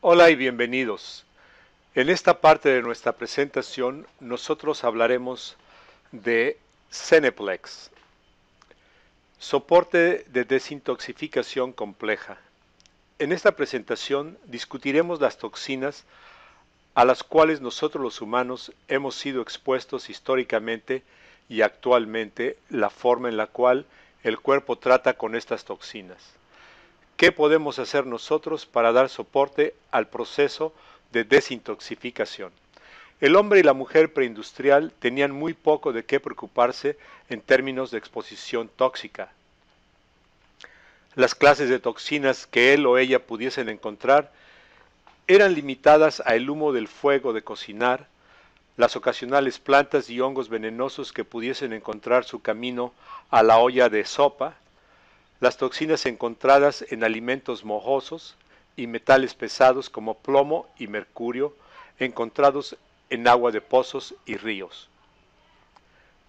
Hola y bienvenidos. En esta parte de nuestra presentación nosotros hablaremos de Ceneplex, soporte de Desintoxificación compleja. En esta presentación discutiremos las toxinas a las cuales nosotros los humanos hemos sido expuestos históricamente y actualmente la forma en la cual el cuerpo trata con estas toxinas. ¿Qué podemos hacer nosotros para dar soporte al proceso de desintoxicación? El hombre y la mujer preindustrial tenían muy poco de qué preocuparse en términos de exposición tóxica. Las clases de toxinas que él o ella pudiesen encontrar eran limitadas al humo del fuego de cocinar, las ocasionales plantas y hongos venenosos que pudiesen encontrar su camino a la olla de sopa, las toxinas encontradas en alimentos mojosos y metales pesados como plomo y mercurio encontrados en agua de pozos y ríos.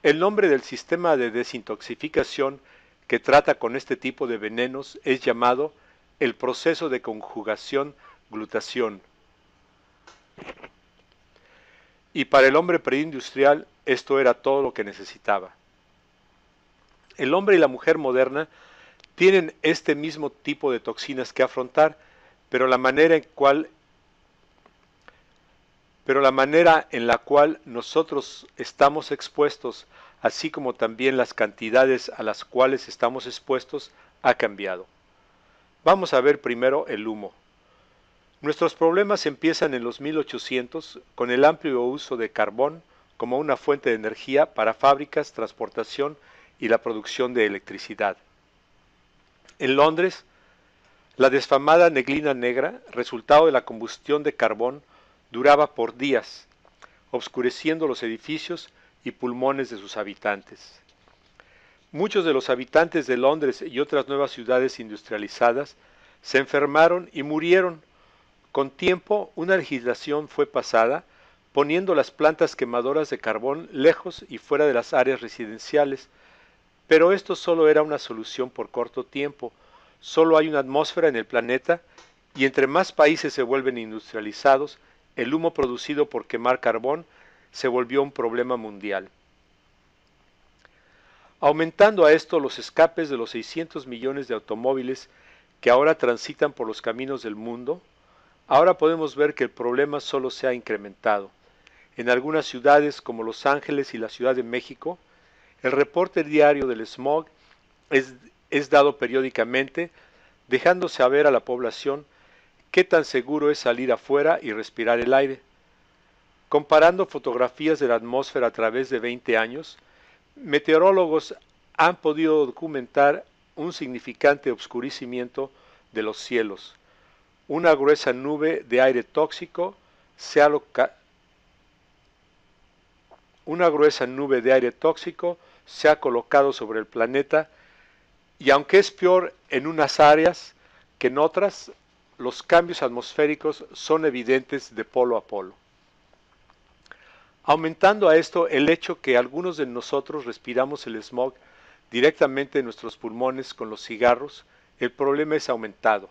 El nombre del sistema de desintoxicación que trata con este tipo de venenos es llamado el proceso de conjugación glutación. Y para el hombre preindustrial esto era todo lo que necesitaba. El hombre y la mujer moderna tienen este mismo tipo de toxinas que afrontar, pero la manera en la la cual nosotros estamos expuestos, así como también las cantidades a las cuales estamos expuestos, ha cambiado. Vamos a ver primero el humo. Nuestros problemas empiezan en los 1800 con el amplio uso de carbón como una fuente de energía para fábricas, transportación y la producción de electricidad. En Londres, la desfamada neblina negra, resultado de la combustión de carbón, duraba por días, obscureciendo los edificios y pulmones de sus habitantes. Muchos de los habitantes de Londres y otras nuevas ciudades industrializadas se enfermaron y murieron. Con tiempo, una legislación fue pasada poniendo las plantas quemadoras de carbón lejos y fuera de las áreas residenciales, pero esto solo era una solución por corto tiempo. Solo hay una atmósfera en el planeta y entre más países se vuelven industrializados, el humo producido por quemar carbón se volvió un problema mundial. Aumentando a esto los escapes de los 600 millones de automóviles que ahora transitan por los caminos del mundo, ahora podemos ver que el problema solo se ha incrementado. En algunas ciudades como Los Ángeles y la Ciudad de México, el reporte diario del smog es, dado periódicamente, dejando saber a la población qué tan seguro es salir afuera y respirar el aire. Comparando fotografías de la atmósfera a través de 20 años, meteorólogos han podido documentar un significante obscurecimiento de los cielos. Una gruesa nube de aire tóxico se ha, Una gruesa nube de aire tóxico se ha colocado sobre el planeta y aunque es peor en unas áreas que en otras, los cambios atmosféricos son evidentes de polo a polo. Aumentando a esto el hecho que algunos de nosotros respiramos el smog directamente en nuestros pulmones con los cigarros, el problema es aumentado.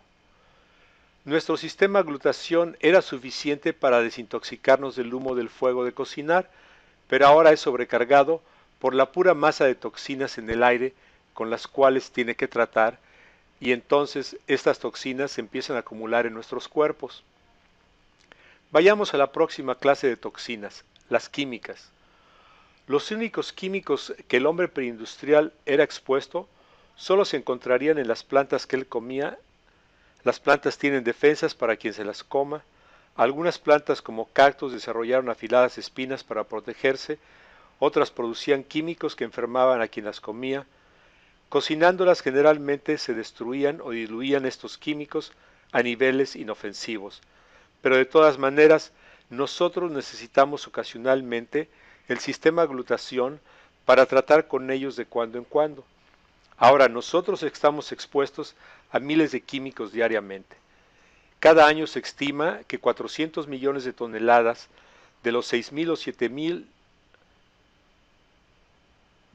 Nuestro sistema de glutación era suficiente para desintoxicarnos del humo del fuego de cocinar, pero ahora es sobrecargado por la pura masa de toxinas en el aire con las cuales tiene que tratar y entonces estas toxinas se empiezan a acumular en nuestros cuerpos. Vayamos a la próxima clase de toxinas, las químicas. Los únicos químicos que el hombre preindustrial era expuesto solo se encontrarían en las plantas que él comía. Las plantas tienen defensas para quien se las coma. Algunas plantas como cactus desarrollaron afiladas espinas para protegerse otras producían químicos que enfermaban a quien las comía. Cocinándolas generalmente se destruían o diluían estos químicos a niveles inofensivos. Pero de todas maneras, nosotros necesitamos ocasionalmente el sistema glutación para tratar con ellos de cuando en cuando. Ahora nosotros estamos expuestos a miles de químicos diariamente. Cada año se estima que 400 millones de toneladas de los 6.000 o 7.000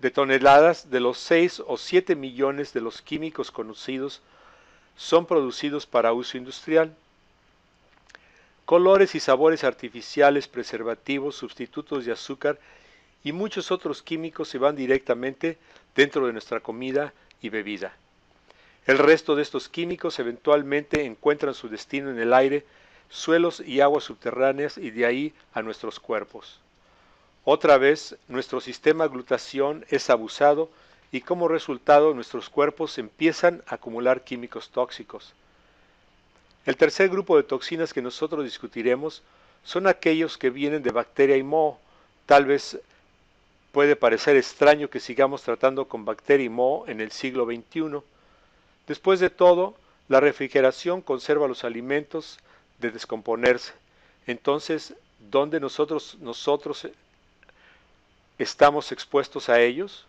de toneladas de los 6 o 7 millones de los químicos conocidos son producidos para uso industrial. Colores y sabores artificiales, preservativos, sustitutos de azúcar y muchos otros químicos se van directamente dentro de nuestra comida y bebida. El resto de estos químicos eventualmente encuentran su destino en el aire, suelos y aguas subterráneas y de ahí a nuestros cuerpos. Otra vez, nuestro sistema glutación es abusado y como resultado nuestros cuerpos empiezan a acumular químicos tóxicos. El tercer grupo de toxinas que nosotros discutiremos son aquellos que vienen de bacteria y moho. Tal vez puede parecer extraño que sigamos tratando con bacteria y moho en el siglo XXI. Después de todo, la refrigeración conserva los alimentos de descomponerse. Entonces, ¿dónde nosotros, nosotros estamos expuestos a ellos?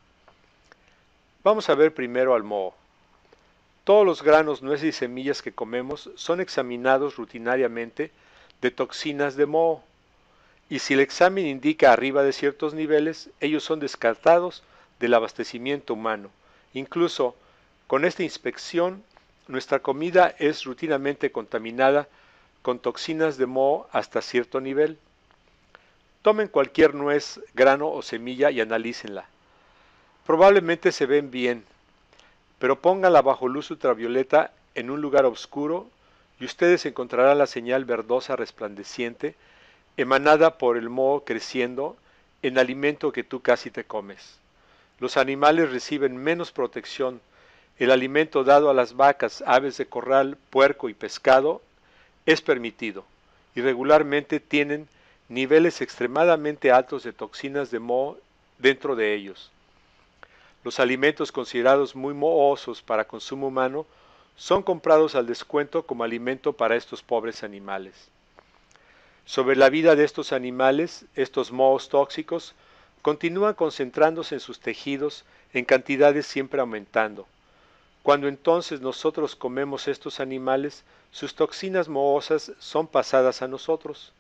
Vamos a ver primero al moho. Todos los granos, nueces y semillas que comemos son examinados rutinariamente de toxinas de moho, y si el examen indica arriba de ciertos niveles, ellos son descartados del abastecimiento humano. Incluso con esta inspección, nuestra comida es rutinamente contaminada con toxinas de moho hasta cierto nivel. Tomen cualquier nuez, grano o semilla y analícenla. Probablemente se ven bien, pero pónganla bajo luz ultravioleta en un lugar oscuro y ustedes encontrarán la señal verdosa resplandeciente emanada por el moho creciendo en alimento que tú casi te comes. Los animales reciben menos protección. El alimento dado a las vacas, aves de corral, puerco y pescado es permitido y regularmente tienen niveles extremadamente altos de toxinas de moho dentro de ellos. Los alimentos considerados muy mohosos para consumo humano son comprados al descuento como alimento para estos pobres animales. Sobre la vida de estos animales, estos mohos tóxicos continúan concentrándose en sus tejidos en cantidades siempre aumentando. Cuando entonces nosotros comemos estos animales, sus toxinas mohosas son pasadas a nosotros.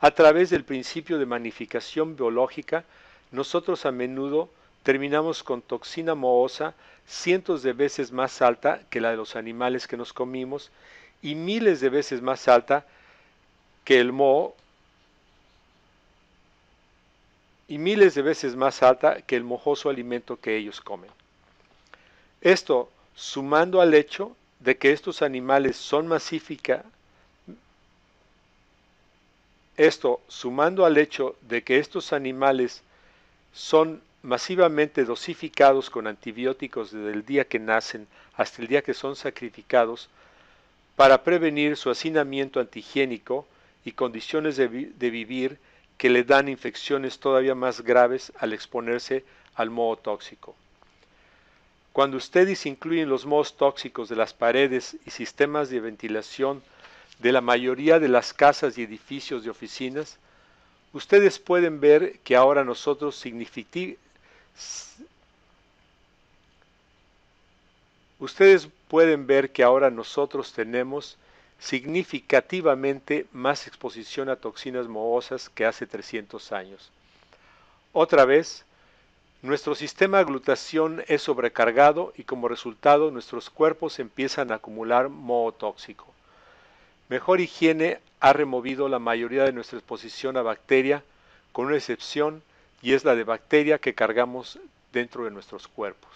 A través del principio de magnificación biológica, nosotros a menudo terminamos con toxina mohosa cientos de veces más alta que la de los animales que nos comimos y miles de veces más alta que el moho y miles de veces más alta que el mojoso alimento que ellos comen. Esto sumando al hecho de que estos animales son masíficos, esto, sumando al hecho de que estos animales son masivamente dosificados con antibióticos desde el día que nacen hasta el día que son sacrificados, para prevenir su hacinamiento antihigiénico y condiciones de, vivir que le dan infecciones todavía más graves al exponerse al moho tóxico. Cuando ustedes incluyen los mohos tóxicos de las paredes y sistemas de ventilación de la mayoría de las casas y edificios de oficinas, ustedes pueden ver que ahora nosotros tenemos significativamente más exposición a toxinas mohosas que hace 300 años. Otra vez, nuestro sistema de glutación es sobrecargado y como resultado nuestros cuerpos empiezan a acumular moho tóxico. Mejor higiene ha removido la mayoría de nuestra exposición a bacteria, con una excepción, y es la de bacteria que cargamos dentro de nuestros cuerpos.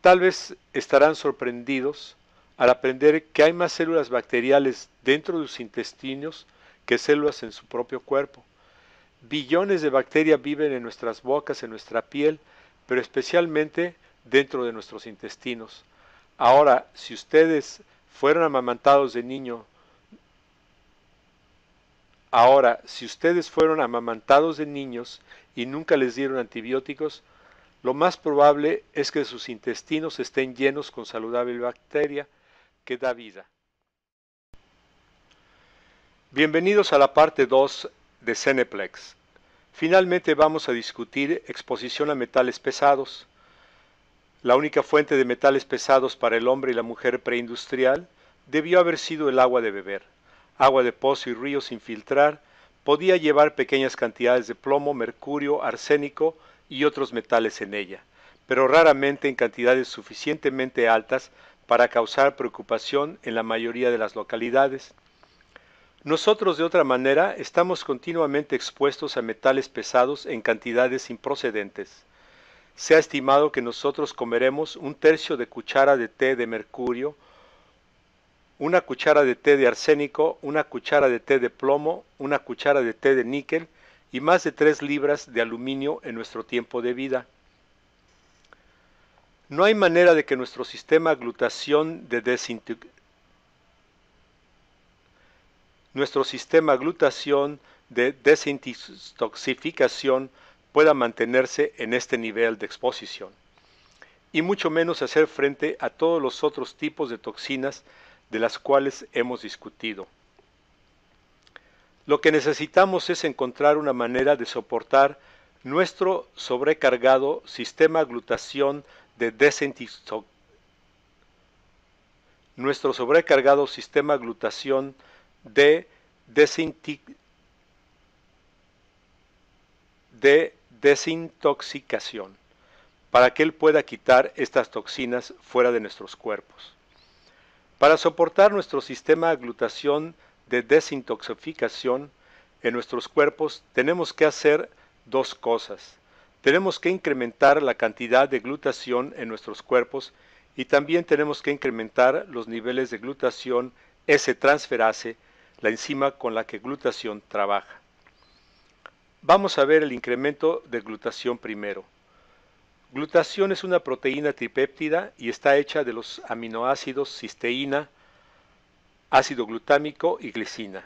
Tal vez estarán sorprendidos al aprender que hay más células bacteriales dentro de los intestinos que células en su propio cuerpo. Billones de bacterias viven en nuestras bocas, en nuestra piel, pero especialmente dentro de nuestros intestinos. Ahora, si ustedes fueron amamantados de niño. Ahora, si ustedes fueron amamantados de niños y nunca les dieron antibióticos, lo más probable es que sus intestinos estén llenos con saludable bacteria que da vida. Bienvenidos a la parte 2 de Ceneplex. Finalmente vamos a discutir exposición a metales pesados. La única fuente de metales pesados para el hombre y la mujer preindustrial debió haber sido el agua de beber. Agua de pozo y río sin filtrar podía llevar pequeñas cantidades de plomo, mercurio, arsénico y otros metales en ella, pero raramente en cantidades suficientemente altas para causar preocupación en la mayoría de las localidades. Nosotros, de otra manera, estamos continuamente expuestos a metales pesados en cantidades improcedentes se ha estimado que nosotros comeremos un tercio de cuchara de té de mercurio, una cuchara de té de arsénico, una cuchara de té de plomo, una cuchara de té de níquel y más de tres libras de aluminio en nuestro tiempo de vida. No hay manera de que nuestro sistema glutación de nuestro sistema glutación de desintoxicación pueda mantenerse en este nivel de exposición, y mucho menos hacer frente a todos los otros tipos de toxinas de las cuales hemos discutido. Lo que necesitamos es encontrar una manera de soportar nuestro sobrecargado sistema glutación de desintoxicación nuestro sobrecargado sistema glutación de, de desintoxicación, para que Él pueda quitar estas toxinas fuera de nuestros cuerpos. Para soportar nuestro sistema de aglutación de desintoxicación en nuestros cuerpos, tenemos que hacer dos cosas. Tenemos que incrementar la cantidad de glutación en nuestros cuerpos y también tenemos que incrementar los niveles de glutación S-transferase, la enzima con la que glutación trabaja. Vamos a ver el incremento de glutación primero. Glutación es una proteína tripéptida y está hecha de los aminoácidos cisteína, ácido glutámico y glicina.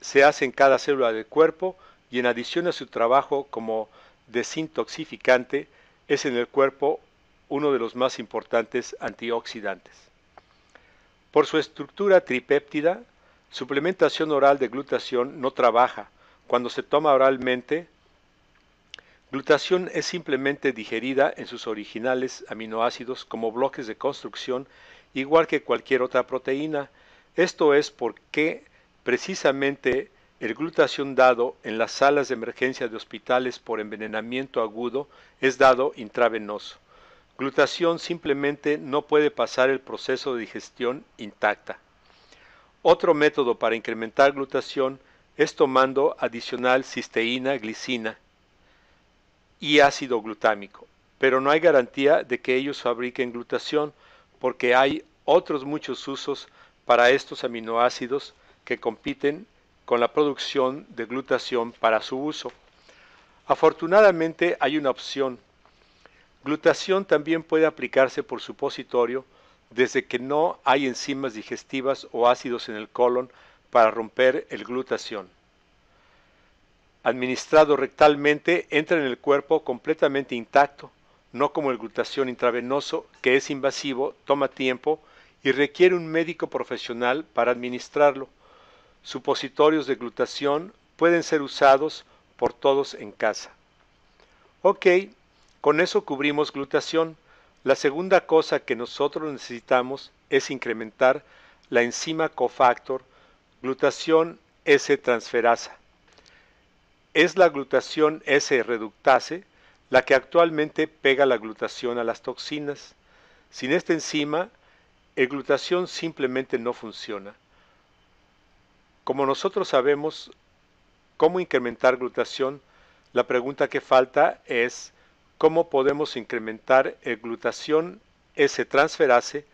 Se hace en cada célula del cuerpo y en adición a su trabajo como desintoxificante, es en el cuerpo uno de los más importantes antioxidantes. Por su estructura tripéptida, suplementación oral de glutación no trabaja, cuando se toma oralmente, glutación es simplemente digerida en sus originales aminoácidos como bloques de construcción, igual que cualquier otra proteína. Esto es porque precisamente el glutación dado en las salas de emergencia de hospitales por envenenamiento agudo es dado intravenoso. Glutación simplemente no puede pasar el proceso de digestión intacta. Otro método para incrementar glutación es tomando adicional cisteína, glicina y ácido glutámico, pero no hay garantía de que ellos fabriquen glutación porque hay otros muchos usos para estos aminoácidos que compiten con la producción de glutación para su uso. Afortunadamente hay una opción. Glutación también puede aplicarse por supositorio desde que no hay enzimas digestivas o ácidos en el colon para romper el glutación. Administrado rectalmente, entra en el cuerpo completamente intacto, no como el glutación intravenoso, que es invasivo, toma tiempo y requiere un médico profesional para administrarlo. Supositorios de glutación pueden ser usados por todos en casa. Ok, con eso cubrimos glutación. La segunda cosa que nosotros necesitamos es incrementar la enzima cofactor Glutación S-transferasa. Es la glutación S-reductase la que actualmente pega la glutación a las toxinas. Sin esta enzima, la glutación simplemente no funciona. Como nosotros sabemos cómo incrementar glutación, la pregunta que falta es cómo podemos incrementar el eh, glutación S transferase.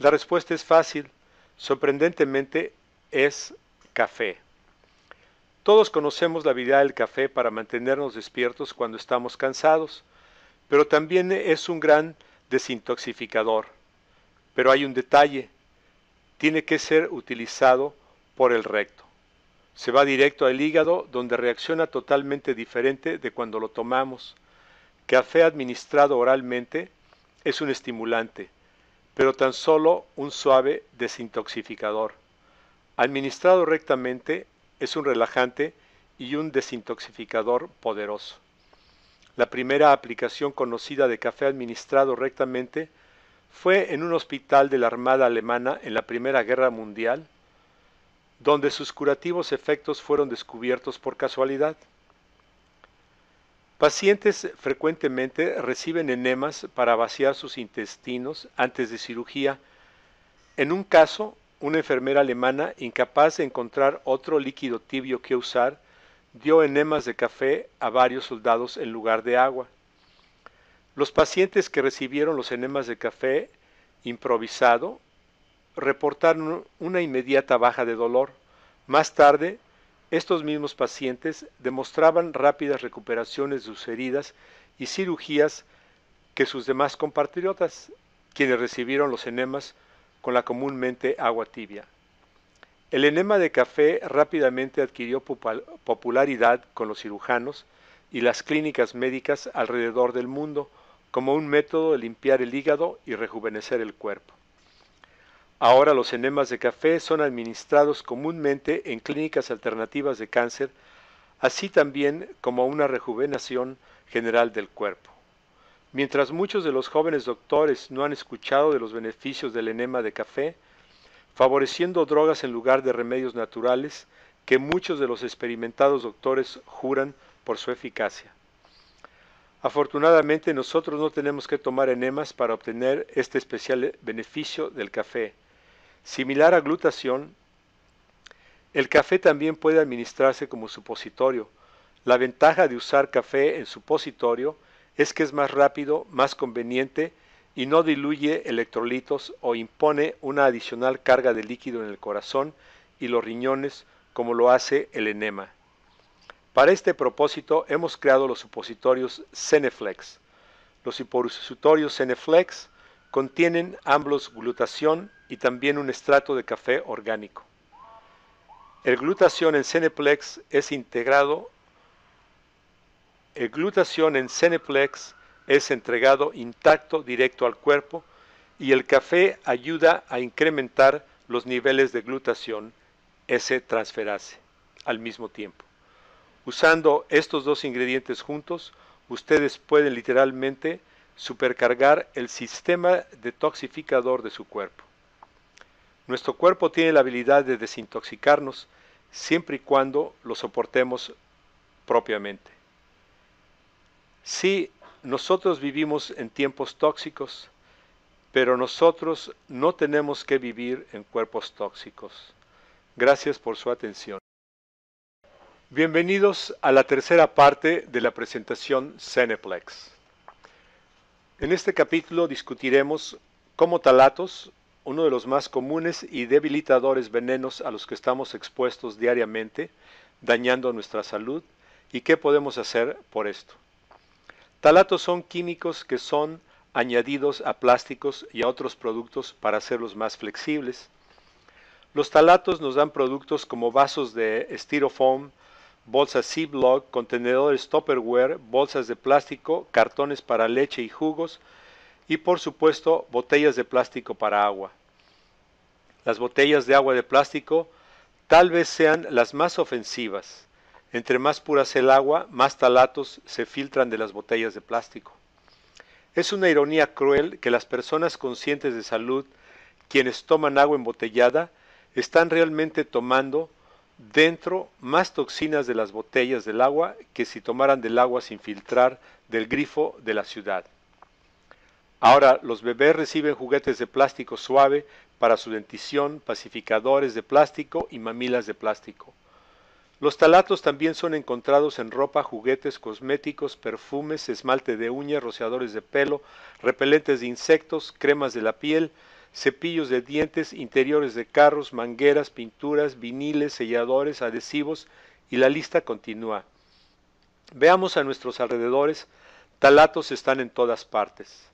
La respuesta es fácil. Sorprendentemente, es café. Todos conocemos la vida del café para mantenernos despiertos cuando estamos cansados, pero también es un gran desintoxificador. Pero hay un detalle, tiene que ser utilizado por el recto. Se va directo al hígado donde reacciona totalmente diferente de cuando lo tomamos. Café administrado oralmente es un estimulante, pero tan solo un suave desintoxificador. Administrado rectamente, es un relajante y un desintoxificador poderoso. La primera aplicación conocida de café administrado rectamente fue en un hospital de la Armada Alemana en la Primera Guerra Mundial, donde sus curativos efectos fueron descubiertos por casualidad. Pacientes frecuentemente reciben enemas para vaciar sus intestinos antes de cirugía. En un caso, una enfermera alemana, incapaz de encontrar otro líquido tibio que usar, dio enemas de café a varios soldados en lugar de agua. Los pacientes que recibieron los enemas de café improvisado reportaron una inmediata baja de dolor. Más tarde, estos mismos pacientes demostraban rápidas recuperaciones de sus heridas y cirugías que sus demás compatriotas, quienes recibieron los enemas con la comúnmente agua tibia. El enema de café rápidamente adquirió popularidad con los cirujanos y las clínicas médicas alrededor del mundo como un método de limpiar el hígado y rejuvenecer el cuerpo. Ahora los enemas de café son administrados comúnmente en clínicas alternativas de cáncer, así también como una rejuvenación general del cuerpo. Mientras muchos de los jóvenes doctores no han escuchado de los beneficios del enema de café, favoreciendo drogas en lugar de remedios naturales que muchos de los experimentados doctores juran por su eficacia. Afortunadamente nosotros no tenemos que tomar enemas para obtener este especial beneficio del café. Similar a glutación, el café también puede administrarse como supositorio. La ventaja de usar café en supositorio es que es más rápido, más conveniente y no diluye electrolitos o impone una adicional carga de líquido en el corazón y los riñones como lo hace el enema. Para este propósito hemos creado los supositorios Ceneflex. Los supositorios Ceneflex contienen ambos glutación y también un estrato de café orgánico. El glutación en Ceneflex es integrado el glutación en Ceneplex es entregado intacto directo al cuerpo y el café ayuda a incrementar los niveles de glutación S-transferase al mismo tiempo. Usando estos dos ingredientes juntos, ustedes pueden literalmente supercargar el sistema detoxificador de su cuerpo. Nuestro cuerpo tiene la habilidad de desintoxicarnos siempre y cuando lo soportemos propiamente. Sí, nosotros vivimos en tiempos tóxicos, pero nosotros no tenemos que vivir en cuerpos tóxicos. Gracias por su atención. Bienvenidos a la tercera parte de la presentación Ceneplex. En este capítulo discutiremos cómo talatos, uno de los más comunes y debilitadores venenos a los que estamos expuestos diariamente, dañando nuestra salud, y qué podemos hacer por esto. Talatos son químicos que son añadidos a plásticos y a otros productos para hacerlos más flexibles. Los talatos nos dan productos como vasos de styrofoam, bolsas Ziploc, contenedores Tupperware, bolsas de plástico, cartones para leche y jugos y por supuesto botellas de plástico para agua. Las botellas de agua de plástico tal vez sean las más ofensivas. Entre más pura sea el agua, más talatos se filtran de las botellas de plástico. Es una ironía cruel que las personas conscientes de salud, quienes toman agua embotellada, están realmente tomando dentro más toxinas de las botellas del agua que si tomaran del agua sin filtrar del grifo de la ciudad. Ahora los bebés reciben juguetes de plástico suave para su dentición, pacificadores de plástico y mamilas de plástico. Los talatos también son encontrados en ropa, juguetes, cosméticos, perfumes, esmalte de uñas, rociadores de pelo, repelentes de insectos, cremas de la piel, cepillos de dientes, interiores de carros, mangueras, pinturas, viniles, selladores, adhesivos y la lista continúa. Veamos a nuestros alrededores, talatos están en todas partes.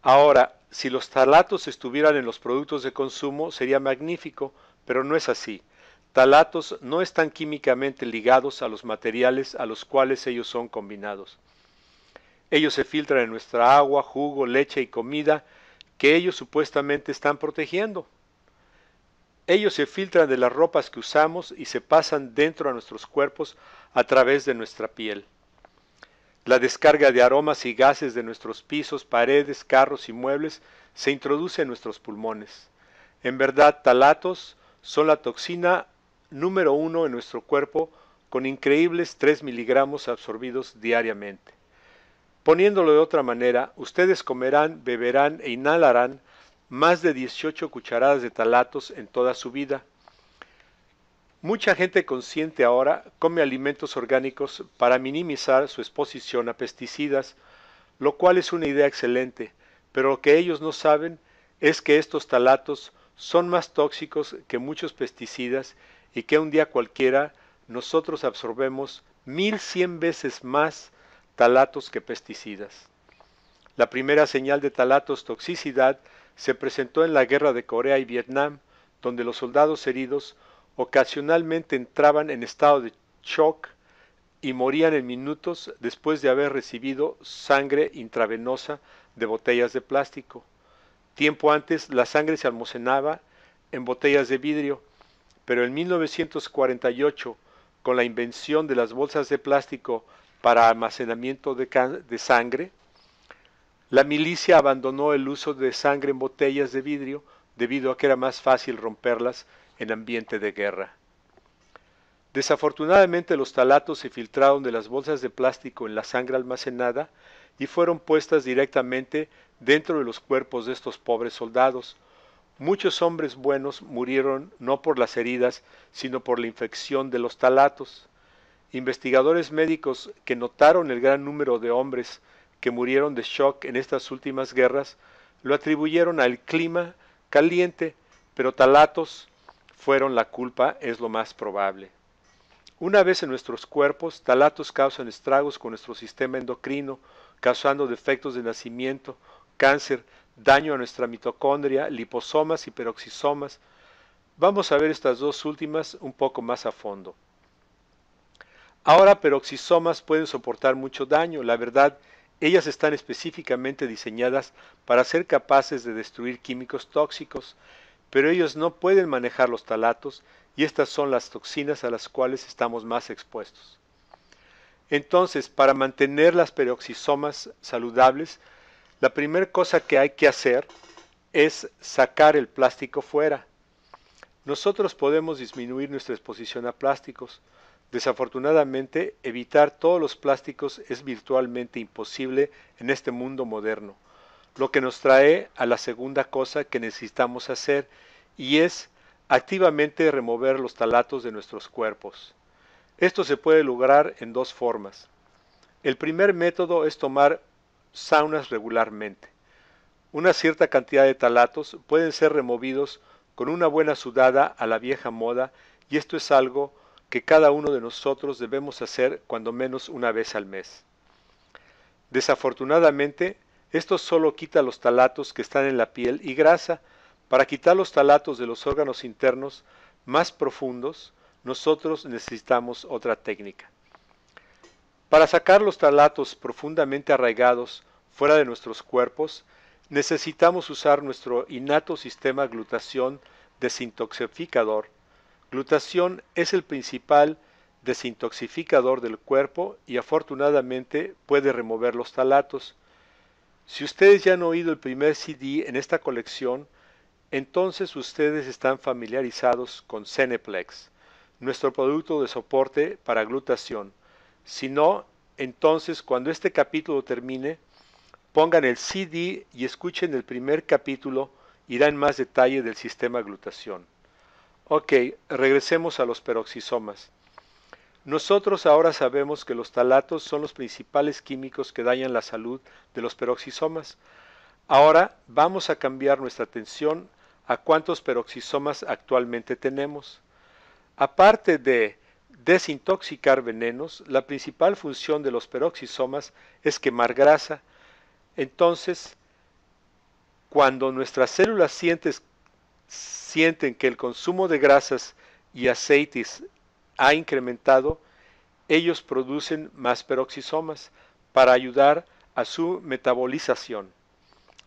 Ahora, si los talatos estuvieran en los productos de consumo sería magnífico, pero no es así talatos no están químicamente ligados a los materiales a los cuales ellos son combinados. Ellos se filtran en nuestra agua, jugo, leche y comida que ellos supuestamente están protegiendo. Ellos se filtran de las ropas que usamos y se pasan dentro a nuestros cuerpos a través de nuestra piel. La descarga de aromas y gases de nuestros pisos, paredes, carros y muebles se introduce en nuestros pulmones. En verdad, talatos son la toxina número uno en nuestro cuerpo con increíbles 3 miligramos absorbidos diariamente. Poniéndolo de otra manera, ustedes comerán, beberán e inhalarán más de 18 cucharadas de talatos en toda su vida. Mucha gente consciente ahora come alimentos orgánicos para minimizar su exposición a pesticidas, lo cual es una idea excelente, pero lo que ellos no saben es que estos talatos son más tóxicos que muchos pesticidas y que un día cualquiera nosotros absorbemos 1100 veces más talatos que pesticidas. La primera señal de talatos toxicidad se presentó en la guerra de Corea y Vietnam, donde los soldados heridos ocasionalmente entraban en estado de shock y morían en minutos después de haber recibido sangre intravenosa de botellas de plástico. Tiempo antes la sangre se almacenaba en botellas de vidrio pero en 1948, con la invención de las bolsas de plástico para almacenamiento de, sangre, la milicia abandonó el uso de sangre en botellas de vidrio debido a que era más fácil romperlas en ambiente de guerra. Desafortunadamente los talatos se filtraron de las bolsas de plástico en la sangre almacenada y fueron puestas directamente dentro de los cuerpos de estos pobres soldados, Muchos hombres buenos murieron no por las heridas, sino por la infección de los talatos. Investigadores médicos que notaron el gran número de hombres que murieron de shock en estas últimas guerras lo atribuyeron al clima caliente, pero talatos fueron la culpa, es lo más probable. Una vez en nuestros cuerpos, talatos causan estragos con nuestro sistema endocrino, causando defectos de nacimiento, cáncer, daño a nuestra mitocondria, liposomas y peroxisomas. Vamos a ver estas dos últimas un poco más a fondo. Ahora peroxisomas pueden soportar mucho daño, la verdad, ellas están específicamente diseñadas para ser capaces de destruir químicos tóxicos, pero ellos no pueden manejar los talatos y estas son las toxinas a las cuales estamos más expuestos. Entonces, para mantener las peroxisomas saludables, la primera cosa que hay que hacer es sacar el plástico fuera. Nosotros podemos disminuir nuestra exposición a plásticos. Desafortunadamente, evitar todos los plásticos es virtualmente imposible en este mundo moderno, lo que nos trae a la segunda cosa que necesitamos hacer y es activamente remover los talatos de nuestros cuerpos. Esto se puede lograr en dos formas. El primer método es tomar saunas regularmente. Una cierta cantidad de talatos pueden ser removidos con una buena sudada a la vieja moda y esto es algo que cada uno de nosotros debemos hacer cuando menos una vez al mes. Desafortunadamente, esto solo quita los talatos que están en la piel y grasa. Para quitar los talatos de los órganos internos más profundos, nosotros necesitamos otra técnica. Para sacar los talatos profundamente arraigados fuera de nuestros cuerpos, necesitamos usar nuestro innato sistema glutación desintoxificador. Glutación es el principal desintoxificador del cuerpo y afortunadamente puede remover los talatos. Si ustedes ya han oído el primer CD en esta colección, entonces ustedes están familiarizados con Ceneplex, nuestro producto de soporte para glutación. Si no, entonces cuando este capítulo termine, pongan el CD y escuchen el primer capítulo, y dan más detalle del sistema glutación. Ok, regresemos a los peroxisomas. Nosotros ahora sabemos que los talatos son los principales químicos que dañan la salud de los peroxisomas. Ahora vamos a cambiar nuestra atención a cuántos peroxisomas actualmente tenemos. Aparte de desintoxicar venenos, la principal función de los peroxisomas es quemar grasa. Entonces, cuando nuestras células sienten que el consumo de grasas y aceites ha incrementado, ellos producen más peroxisomas para ayudar a su metabolización.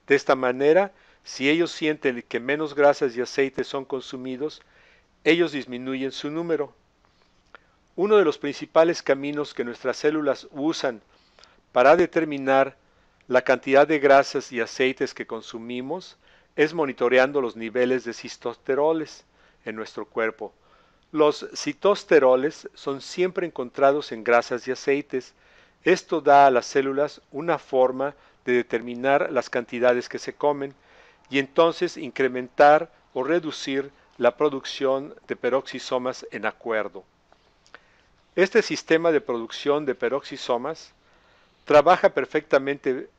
De esta manera, si ellos sienten que menos grasas y aceites son consumidos, ellos disminuyen su número, uno de los principales caminos que nuestras células usan para determinar la cantidad de grasas y aceites que consumimos es monitoreando los niveles de cistosteroles en nuestro cuerpo. Los citosteroles son siempre encontrados en grasas y aceites. Esto da a las células una forma de determinar las cantidades que se comen y entonces incrementar o reducir la producción de peroxisomas en acuerdo. Este sistema de producción de peroxisomas trabaja perfectamente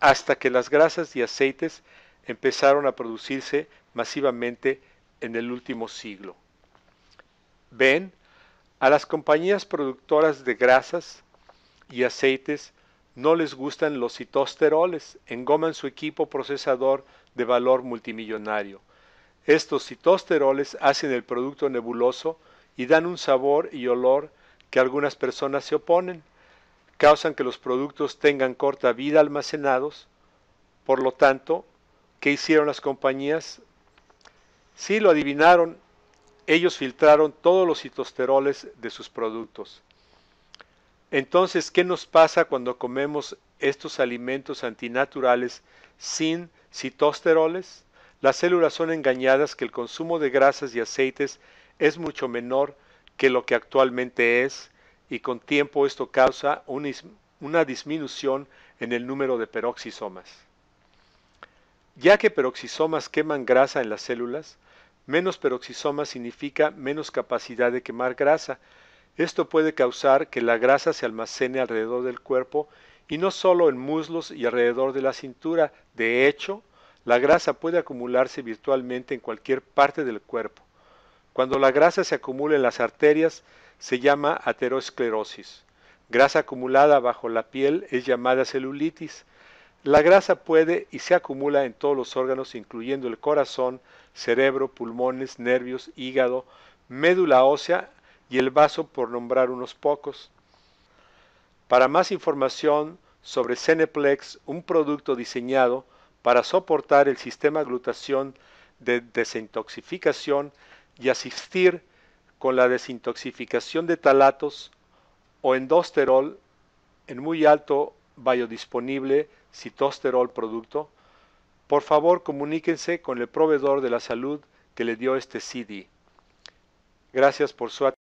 hasta que las grasas y aceites empezaron a producirse masivamente en el último siglo. Ven, a las compañías productoras de grasas y aceites no les gustan los citosteroles, engoman su equipo procesador de valor multimillonario. Estos citosteroles hacen el producto nebuloso y dan un sabor y olor que algunas personas se oponen, causan que los productos tengan corta vida almacenados, por lo tanto, ¿qué hicieron las compañías? Sí, lo adivinaron, ellos filtraron todos los citosteroles de sus productos. Entonces, ¿qué nos pasa cuando comemos estos alimentos antinaturales sin citosteroles? Las células son engañadas que el consumo de grasas y aceites es mucho menor que lo que actualmente es y con tiempo esto causa una disminución en el número de peroxisomas. Ya que peroxisomas queman grasa en las células, menos peroxisomas significa menos capacidad de quemar grasa. Esto puede causar que la grasa se almacene alrededor del cuerpo y no solo en muslos y alrededor de la cintura. De hecho, la grasa puede acumularse virtualmente en cualquier parte del cuerpo. Cuando la grasa se acumula en las arterias, se llama aterosclerosis. Grasa acumulada bajo la piel es llamada celulitis. La grasa puede y se acumula en todos los órganos, incluyendo el corazón, cerebro, pulmones, nervios, hígado, médula ósea y el vaso, por nombrar unos pocos. Para más información sobre Ceneplex, un producto diseñado para soportar el sistema glutación de desintoxicación y asistir con la desintoxicación de talatos o endosterol en muy alto biodisponible citosterol producto, por favor comuníquense con el proveedor de la salud que le dio este CD. Gracias por su atención.